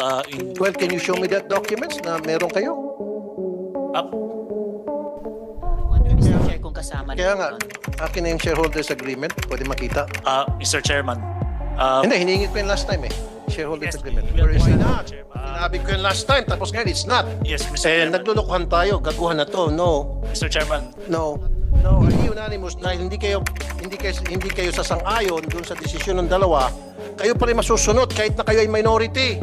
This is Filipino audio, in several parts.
uh, in... Well, can you show me that documents na meron kayo? Up. Ah. Mr. Chair, kung kasama Kaya nga, akin na yung shareholders agreement. Pwede makita. Uh, ah, Mr. Chairman. Uh, Hindi, hinihingi ko yung last time eh. Shareholders yes, agreement. Where is it not? Sinabi ko yung last time, tapos ngayon it's not. Yes, Mr. Eh, Chairman. naglulukuhan tayo. Gaguhan na to. No. Mr. Chairman. No. No, hindi unanimous dahil hindi kayo hindi kayo hindi kayo sasang-ayon doon sa desisyon ng dalawa, kayo pa rin masusunod kahit na kayo ay minority.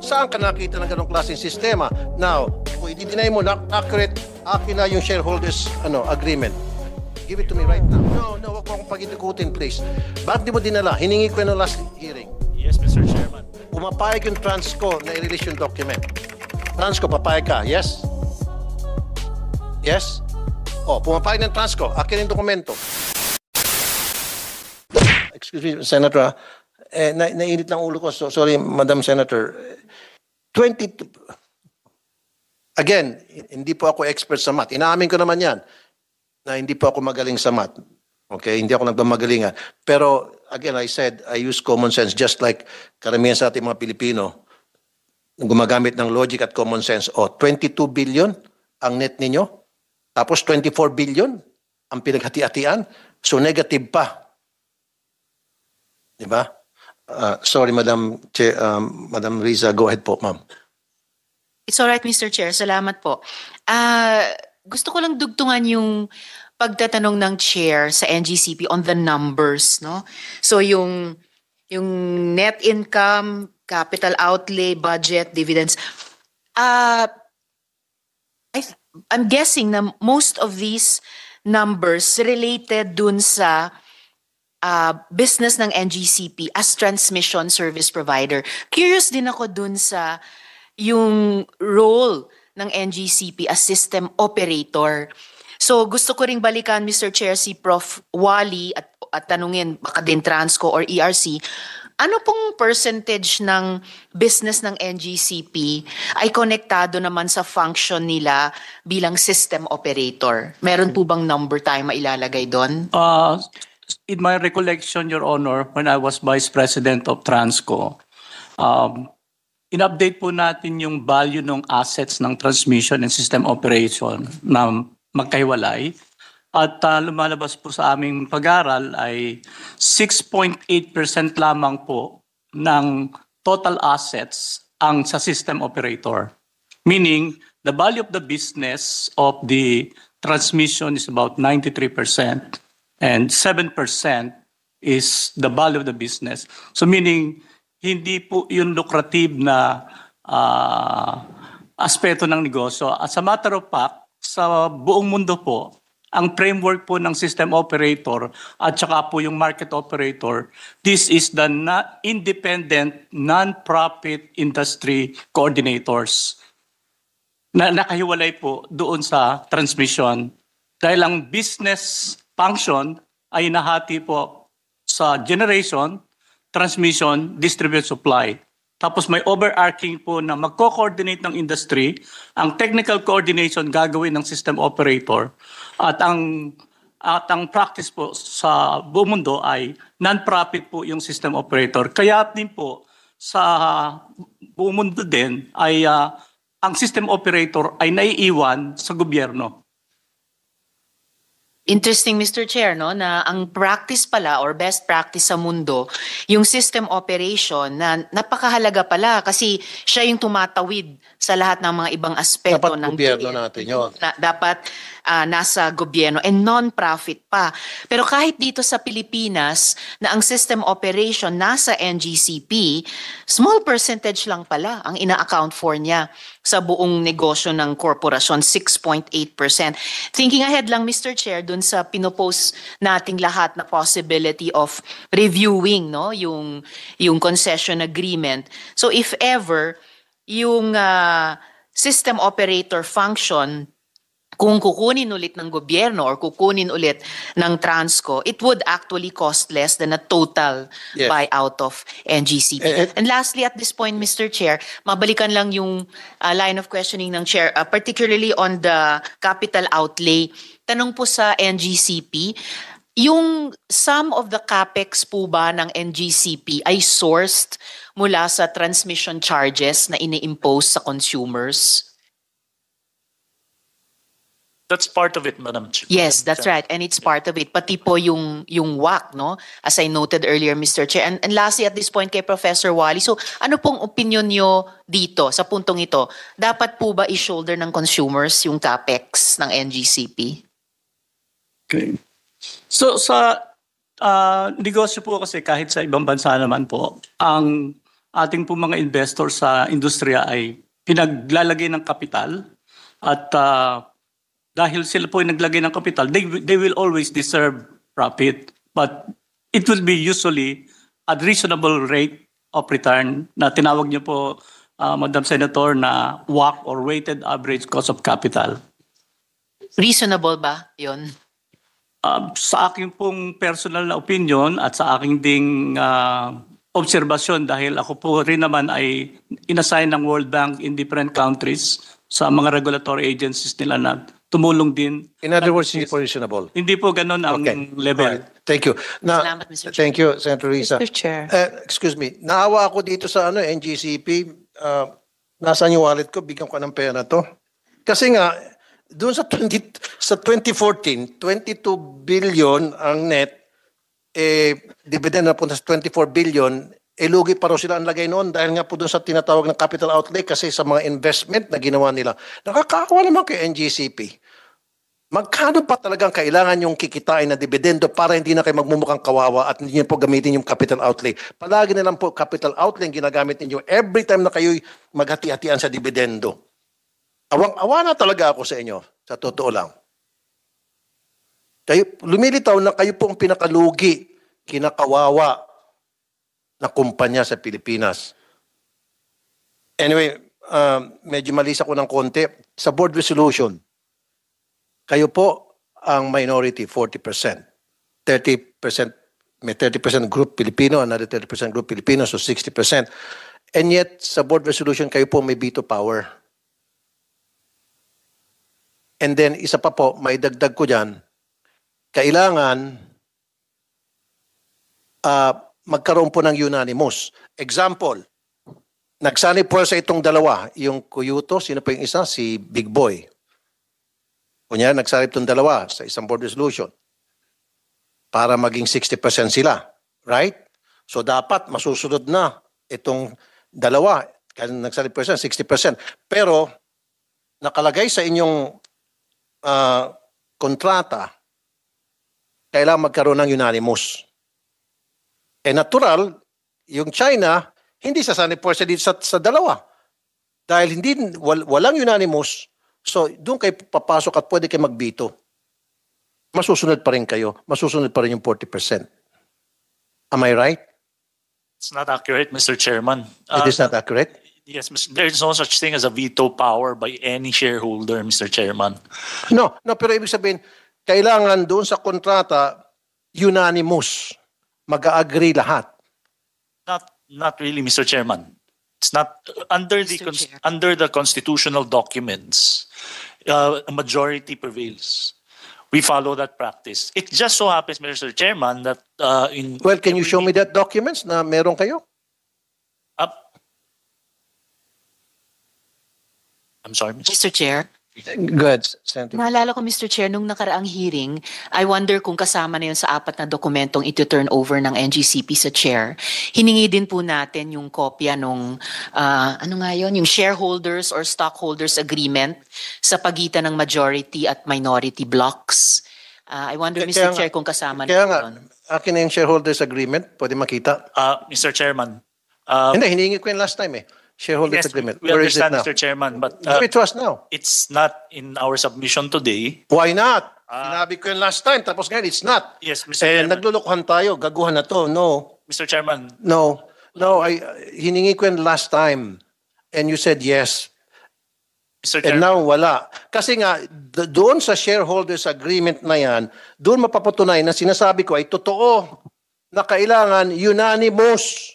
Saan ka nakita ng ganong klaseng sistema? Now, kung i-deny mo na accurate, akin na yung shareholders ano, agreement. Give it to me right now. No, no, wag mo akong pagitukutin, please. Bakit di mo dinala? Hiningi ko yung last hearing. Yes, Mr. Chairman. Pumapayag yung Transco na i document. Transco, papayag ka. Yes? Yes? Oh, pumapayag ng Transco. Akin yung dokumento. Excuse me, Senator. Ah eh, na, nainit lang ulo ko. So, sorry, Madam Senator. 20, again, hindi po ako expert sa math. Inaamin ko naman yan na hindi po ako magaling sa math. Okay, hindi ako nagmamagalingan. Pero again, I said, I use common sense just like karamihan sa ating mga Pilipino gumagamit ng logic at common sense. O, oh, 22 billion ang net ninyo, tapos 24 billion ang pinaghati-hatian, so negative pa. Di ba? Uh, sorry, Madam, Chair, um, Madam Riza, go ahead po, ma'am. It's all right, Mr. Chair. Salamat po. Uh, gusto ko lang dugtungan yung pagtatanong ng chair sa NGCP on the numbers, no? So yung yung net income, capital outlay, budget, dividends. Uh, I, I'm guessing na most of these numbers related dun sa uh, business ng NGCP as transmission service provider. Curious din ako dun sa yung role ng NGCP as system operator. So gusto ko ring balikan Mr. Chair si Prof. Wally at, at tanungin baka din Transco or ERC ano pong percentage ng business ng NGCP ay konektado naman sa function nila bilang system operator? Meron po bang number tayo mailalagay doon? Uh, ah, in my recollection, Your Honor, when I was Vice President of Transco, um, in-update po natin yung value ng assets ng transmission and system operation na magkahiwalay. At uh, lumalabas po sa aming pag-aral ay 6.8% lamang po ng total assets ang sa system operator. Meaning, the value of the business of the transmission is about 93% and 7% is the value of the business. So meaning, hindi po yung lucrative na uh, aspeto ng negosyo. As a matter of fact, sa buong mundo po, ang framework po ng system operator at saka po yung market operator, this is the na- independent non-profit industry coordinators na nakahiwalay po doon sa transmission. Dahil ang business function ay nahati po sa generation, transmission, distribute, supply. Tapos may overarching po na magko-coordinate ng industry, ang technical coordination gagawin ng system operator at ang at ang practice po sa buong mundo ay non-profit po yung system operator. Kaya din po sa buong mundo din ay uh, ang system operator ay naiiwan sa gobyerno. Interesting Mr. Chair no na ang practice pala or best practice sa mundo yung system operation na napakahalaga pala kasi siya yung tumatawid sa lahat ng mga ibang aspeto dapat ng gobyerno natin yun. Na, dapat uh, nasa gobyerno and non-profit pa. Pero kahit dito sa Pilipinas na ang system operation nasa NGCP, small percentage lang pala ang ina-account for niya sa buong negosyo ng korporasyon, 6.8%. Thinking ahead lang, Mr. Chair, dun sa pinopose nating lahat na possibility of reviewing no yung, yung concession agreement. So if ever, yung uh, system operator function kung kukunin ulit ng gobyerno or kukunin ulit ng Transco, it would actually cost less than a total yes. buyout of NGCP. And, eh, eh. and lastly, at this point, Mr. Chair, mabalikan lang yung uh, line of questioning ng Chair, uh, particularly on the capital outlay. Tanong po sa NGCP, yung some of the capex po ba ng NGCP ay sourced mula sa transmission charges na ini-impose sa consumers? That's part of it, Madam Chair. Yes, that's right. And it's part of it. Pati po yung, yung WAC, no? As I noted earlier, Mr. Chair. And, and lastly, at this point, kay Professor Wally. So, ano pong opinion nyo dito, sa puntong ito? Dapat po ba i-shoulder ng consumers yung CAPEX ng NGCP? Okay. So, sa uh, negosyo po kasi kahit sa ibang bansa naman po, ang ating po mga investor sa industriya ay pinaglalagay ng kapital at uh, dahil sila po ay naglagay ng kapital, they, they will always deserve profit. But it will be usually a reasonable rate of return na tinawag niyo po, uh, Madam Senator, na WACC or Weighted Average Cost of Capital. Reasonable ba yon? Uh, ah, sa aking pong personal na opinion at sa aking ding uh, obserbasyon dahil ako po rin naman ay inassign ng World Bank in different countries sa mga regulatory agencies nila na tumulong din. In other words, hindi po reasonable. Hindi po ganun ang Okay. level. Alright. Thank you. Now, Salamat, Mr. Thank you, Senator Risa. Mr. Chair. Eh, excuse me, naawa ako dito sa ano, NGCP. Ah, nasaan yung wallet ko? Bigyan ko ng pera to. Kasi nga, doon sa, 20, sa 2014, 22 billion ang net, eh, dividend na punta sa 24 billion, ilugi eh, pa raw sila ang lagay noon dahil nga po doon sa tinatawag na capital outlay kasi sa mga investment na ginawa nila. Nakakaawa naman kay NGCP. Magkano pa talagang kailangan yung kikitain na dividendo para hindi na kayo magmumukhang kawawa at hindi niyo po gamitin yung capital outlay? Palagi na lang po capital outlay yung ginagamit ninyo every time na kayo maghati-hatian sa dividendo. Awang-awa na talaga ako sa inyo, sa totoo lang. Kayo, lumilitaw na kayo po ang pinakalugi, kinakawawa, na kumpanya sa Pilipinas. Anyway, uh, medyo malis ko ng konti. Sa board resolution, kayo po ang minority, 40%. 30%, may 30% group Pilipino, another 30% group Pilipino, so 60%. And yet, sa board resolution, kayo po may veto power. And then, isa pa po, may dagdag ko dyan, kailangan uh, magkaroon po ng unanimous. Example, nagsanib po sa itong dalawa, yung Kuyuto, sino po yung isa? Si Big Boy. Kunya, nagsanib itong dalawa sa isang board resolution para maging 60% sila. Right? So dapat masusunod na itong dalawa. Kaya nagsanib po 60%. Pero nakalagay sa inyong uh, kontrata, kailangan magkaroon ng unanimous. Eh natural, yung China, hindi sasanay pwersa dito sa, sa dalawa. Dahil hindi, wal, walang unanimous, so doon kay papasok at pwede kay magbito. Masusunod pa rin kayo. Masusunod pa rin yung 40%. Am I right? It's not accurate, Mr. Chairman. Uh, It is not accurate? Yes, Mr. there is no such thing as a veto power by any shareholder, Mr. Chairman. No, no pero ibig sabihin, kailangan doon sa kontrata unanimous mag-agree lahat. Not not really Mr. Chairman. It's not under Mr. the cons- under the constitutional documents uh, a majority prevails. We follow that practice. It just so happens Mr. Chairman that uh, in Well, can you show me that documents na meron kayo? Uh, I'm sorry, Mr. Mr. Chair, Good, Senator. Naalala ko, Mr. Chair, nung nakaraang hearing, I wonder kung kasama na yun sa apat na dokumentong ito-turn over ng NGCP sa chair. Hiningi din po natin yung kopya nung, uh, ano nga yun, yung shareholders or stockholders agreement sa pagitan ng majority at minority blocks. Uh, I wonder, Mr. Kaya Chair, nga, kung kasama kaya na nga, akin na yung shareholders agreement, pwede makita. Uh, ah, Mr. Chairman. Uh, Hindi, hiningi ko yun last time eh shareholders yes, agreement. We Where is it now? Mr. Chairman, but uh, Give it to us now. It's not in our submission today. Why not? Uh, Sinabi ko yun last time, tapos ngayon it's not. Yes, Mr. Eh, Chairman. naglulukuhan tayo, gaguhan na to. No, Mr. Chairman, no, no. I, hiningi ko yun last time and you said yes. Mr. And now wala. Kasi nga, doon sa shareholders agreement na yan, doon mapapatunay na sinasabi ko ay totoo na kailangan unanimous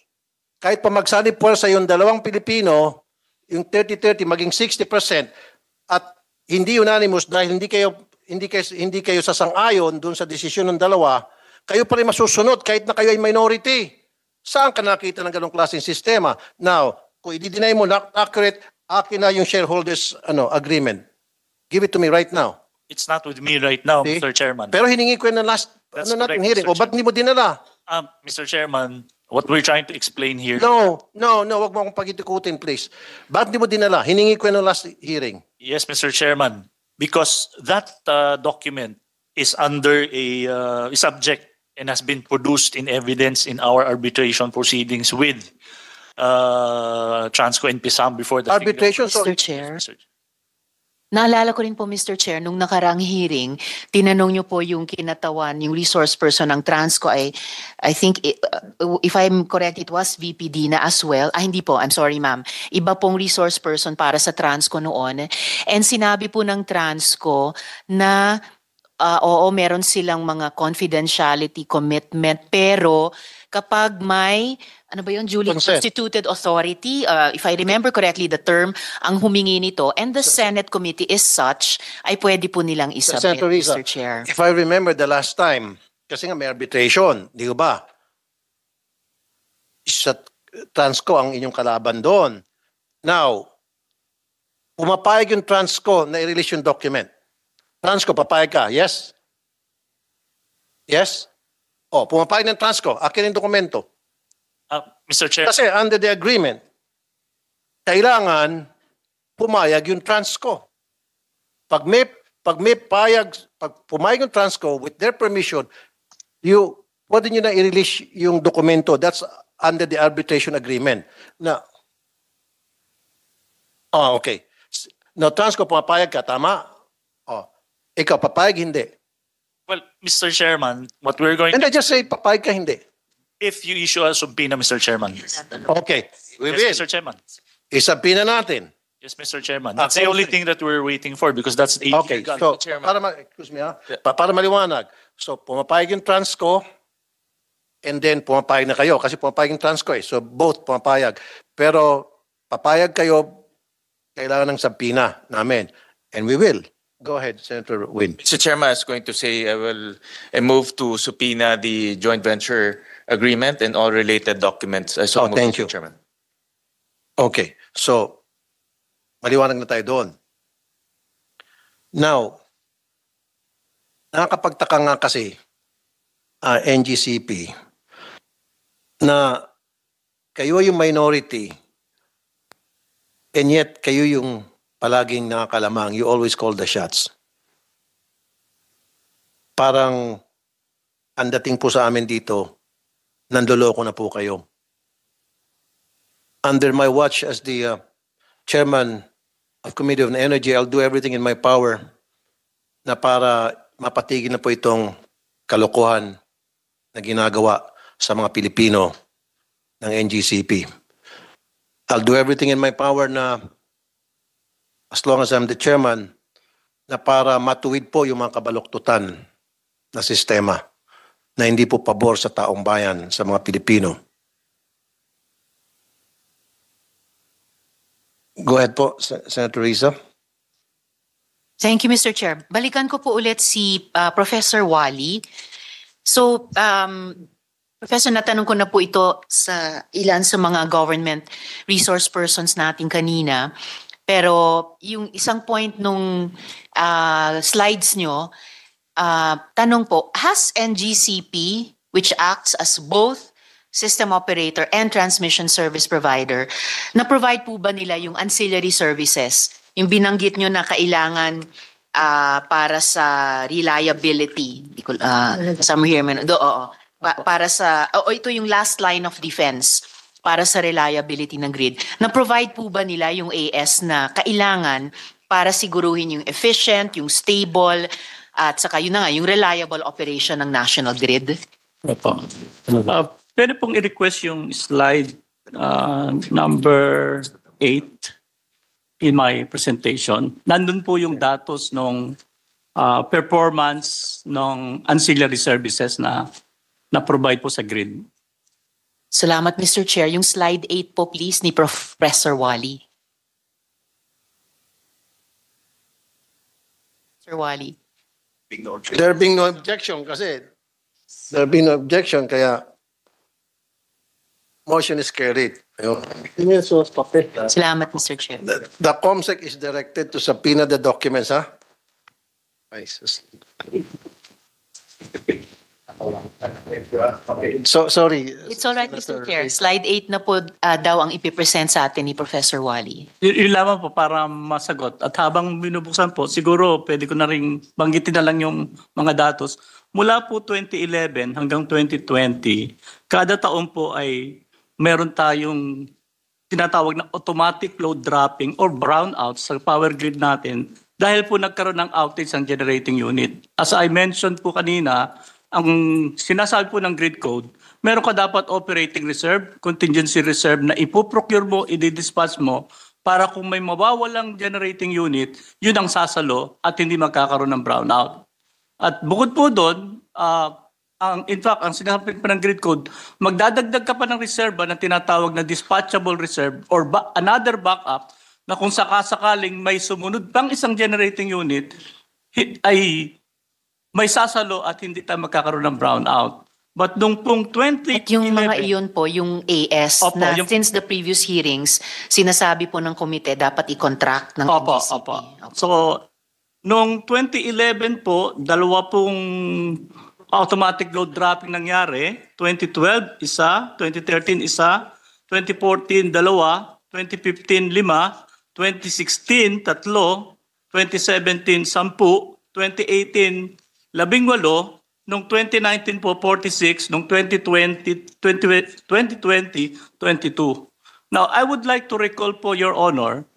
kahit pa magsanib puwersa yung dalawang Pilipino, yung 30-30 maging 60% at hindi unanimous dahil hindi kayo hindi kayo, hindi kayo sasang-ayon doon sa desisyon ng dalawa, kayo pa rin masusunod kahit na kayo ay minority. Saan ka nakita ng ganong klaseng sistema? Now, kung i-deny mo not accurate, akin na yung shareholders ano agreement. Give it to me right now. It's not with me right now, See? Mr. Chairman. Pero hiningi ko yun na last That's ano correct, natin hearing. Mr. O ba't hindi mo dinala? Um, Mr. Chairman, What we're trying to explain here. No, no, no. Wag mo akong pagitikutin, please. Ba't di mo dinala? Hiningi ko yun last hearing. Yes, Mr. Chairman. Because that uh, document is under a uh, subject and has been produced in evidence in our arbitration proceedings with uh, Transco and PISAM before the arbitration. Mr. Chair. Mr. Naalala ko rin po, Mr. Chair, nung nakarang hearing, tinanong niyo po yung kinatawan, yung resource person ng Transco ay, I think, uh, if I'm correct, it was VPD na as well. Ah, hindi po, I'm sorry ma'am. Iba pong resource person para sa Transco noon. And sinabi po ng Transco na, uh, oo, meron silang mga confidentiality commitment, pero kapag may ano ba yung duly Consent. constituted authority, uh, if I remember correctly the term, ang humingi nito, and the Senate committee is such, ay pwede po nilang isubmit, Mr. Chair. If I remember the last time, kasi nga may arbitration, di ba? Sa Transco ang inyong kalaban doon. Now, pumapayag yung Transco na i-release yung document. Transco, papayag ka, yes? Yes? oh pumapayag ng Transco, akin yung dokumento. Mr. Chair. Kasi under the agreement, kailangan pumayag yung Transco. Pag may, pag may payag, pag pumayag yung Transco with their permission, you, pwede nyo na i-release yung dokumento. That's under the arbitration agreement. Na, oh, okay. No, Transco, pumapayag ka, tama? Oh, ikaw, papayag, hindi. Well, Mr. Chairman, what we're going And to... And I just say, papayag ka, hindi if you issue a subpoena, Mr. Chairman. Okay, we Yes, will. Mr. Chairman. Isampina natin. Yes, Mr. Chairman. That's the only thing that we're waiting for because that's the Okay, so, para, ma- excuse me, ah, Pa- para maliwanag. So, pumapayag yung Transco and then pumapayag na kayo kasi pumapayag yung Transco eh. So, both pumapayag. Pero, papayag kayo, kailangan ng sabina namin. And we will. Go ahead, Senator Win. Mr. Chairman, is going to say I will I move to subpoena the joint venture agreement and all related documents. I so Oh, move, thank Mr. you. Chairman. Okay, so maliwanag na tayo doon. Now, nakakapagtaka nga kasi uh, ah, NGCP na kayo yung minority and yet kayo yung palaging nakakalamang. You always call the shots. Parang ang po sa amin dito, nanloloko na po kayo. Under my watch as the uh, chairman of Committee on Energy, I'll do everything in my power na para mapatigil na po itong kalokohan na ginagawa sa mga Pilipino ng NGCP. I'll do everything in my power na as long as I'm the chairman na para matuwid po yung mga kabaloktutan na sistema na hindi po pabor sa taong bayan, sa mga Pilipino. Go ahead po, Sen- Senator Risa. Thank you, Mr. Chair. Balikan ko po ulit si uh, Professor Wally. So, um, Professor, natanong ko na po ito sa ilan sa mga government resource persons natin kanina. Pero yung isang point nung uh, slides nyo, Uh, tanong po, has NGCP, which acts as both system operator and transmission service provider, na-provide po ba nila yung ancillary services? Yung binanggit nyo na kailangan uh, para sa reliability. Uh, ah, some here, man. Do, oo. Pa- para sa, oo, oh, ito yung last line of defense para sa reliability ng grid. Na-provide po ba nila yung AS na kailangan para siguruhin yung efficient, yung stable, at saka yun na nga, yung reliable operation ng national grid. Opo. Ano uh, pwede pong i-request yung slide uh, number 8 in my presentation. Nandun po yung datos nung uh, performance ng ancillary services na na-provide po sa grid. Salamat Mr. Chair. Yung slide 8 po please ni Professor Wally. Sir Wally being no objection. There being no objection kasi there being no objection kaya motion is carried. Ayun. Salamat, Mr. Chair. The, the COMSEC is directed to subpoena the documents, ha? Huh? Ay, sus. So, sorry. It's all right, Mr. Chair. Slide 8 na po uh, daw ang ipipresent sa atin ni Professor Wally. Y- yun lamang po para masagot. At habang binubuksan po, siguro pwede ko na rin banggitin na lang yung mga datos. Mula po 2011 hanggang 2020, kada taon po ay meron tayong tinatawag na automatic load dropping or brownout sa power grid natin dahil po nagkaroon ng outage ang generating unit. As I mentioned po kanina, ang sinasabi po ng grid code, meron ka dapat operating reserve, contingency reserve na ipoprocure mo, ididispatch mo para kung may mawawalang generating unit, yun ang sasalo at hindi magkakaroon ng brownout. At bukod po doon, uh, ang, in fact, ang sinasabi pa ng grid code, magdadagdag ka pa ng reserva na tinatawag na dispatchable reserve or ba- another backup na kung sakasakaling may sumunod pang isang generating unit, ay may sasalo at hindi tayo magkakaroon ng brownout. But nung pong 2011... At yung mga iyon po, yung AS, opo, na yung, since the previous hearings, sinasabi po ng komite dapat i-contract ng opo, MDCP. Opo. opo. So, nung 2011 po, dalawa pong automatic load dropping nangyari. 2012, isa. 2013, isa. 2014, dalawa. 2015, lima. 2016, tatlo. 2017, sampu. 2018, labing walo, nung 2019 po 46, nung 2020, 2020, 2022. Now, I would like to recall po, Your Honor,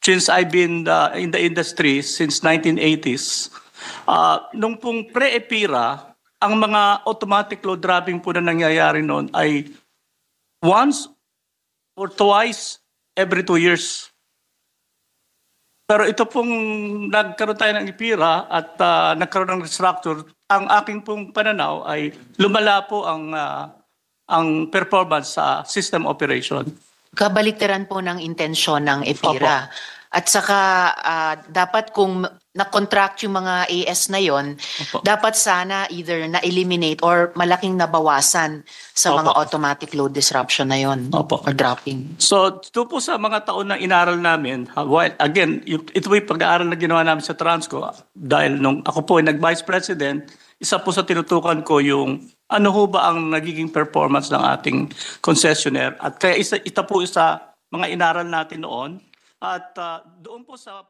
since I've been uh, in the industry since 1980s, uh, nung pong pre-EPIRA, ang mga automatic load driving po na nangyayari noon ay once or twice every two years. Pero ito pong nagkaroon tayo ng ipira at uh, nagkaroon ng restructure, ang aking pong pananaw ay lumala po ang uh, ang performance sa system operation. Kabaliktaran po ng intensyon ng ipira. Opo. At saka uh, dapat kung na-contract yung mga AS na yon, dapat sana either na-eliminate or malaking nabawasan sa Opo. mga automatic load disruption na yon Opo. or dropping. So, ito po sa mga taon na inaral namin, while again, ito po yung pag-aaral na ginawa namin sa Transco ah, dahil nung ako po ay nag-vice president, isa po sa tinutukan ko yung ano ho ba ang nagiging performance ng ating concessionaire at kaya isa, ito po sa mga inaral natin noon at uh, doon po sa